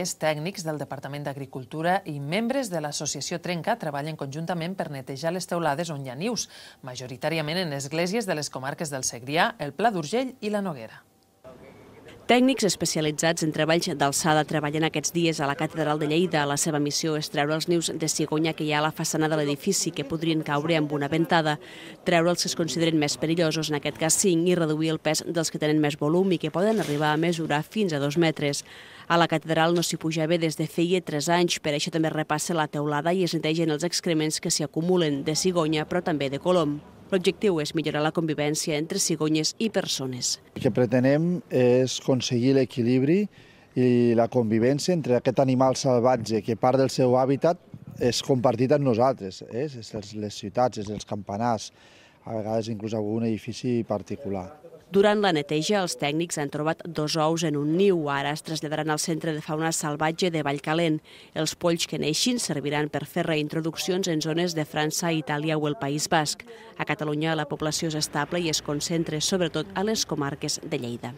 és tècnics del Departament d'Agricultura i membres de l'associació Trenca treballen conjuntament per netejar les teulades on hi ha nius, majoritàriament en esglésies de les comarques del Segrià, el Pla d'Urgell i la Noguera. Tècnics especialitzats en treballs d'alçada treballen aquests dies a la Catedral de Lleida. La seva missió és treure els nius de cigonya que hi ha a la façana de l'edifici que podrien caure amb una ventada, treure els que es consideren més perillosos, en aquest cas 5, i reduir el pes dels que tenen més volum i que poden arribar a mesurar fins a 2 metres. A la catedral no s'hi pujava des de feia 3 anys, per això també repassa la teulada i es netegen els excrements que s'hi acumulen de cigonya, però també de colom. L'objectiu és millorar la convivència entre cigonyes i persones. El que pretenem és aconseguir l'equilibri i la convivència entre aquest animal salvatge que part del seu hàbitat és compartit amb nosaltres, eh? és les ciutats, és els campanars, a vegades inclús algun edifici particular. Durant la neteja, els tècnics han trobat dos ous en un niu. Ara es traslladaran al centre de fauna salvatge de Vallcalent. Els polls que neixin serviran per fer reintroduccions en zones de França, Itàlia o el País Basc. A Catalunya la població és estable i es concentra sobretot a les comarques de Lleida.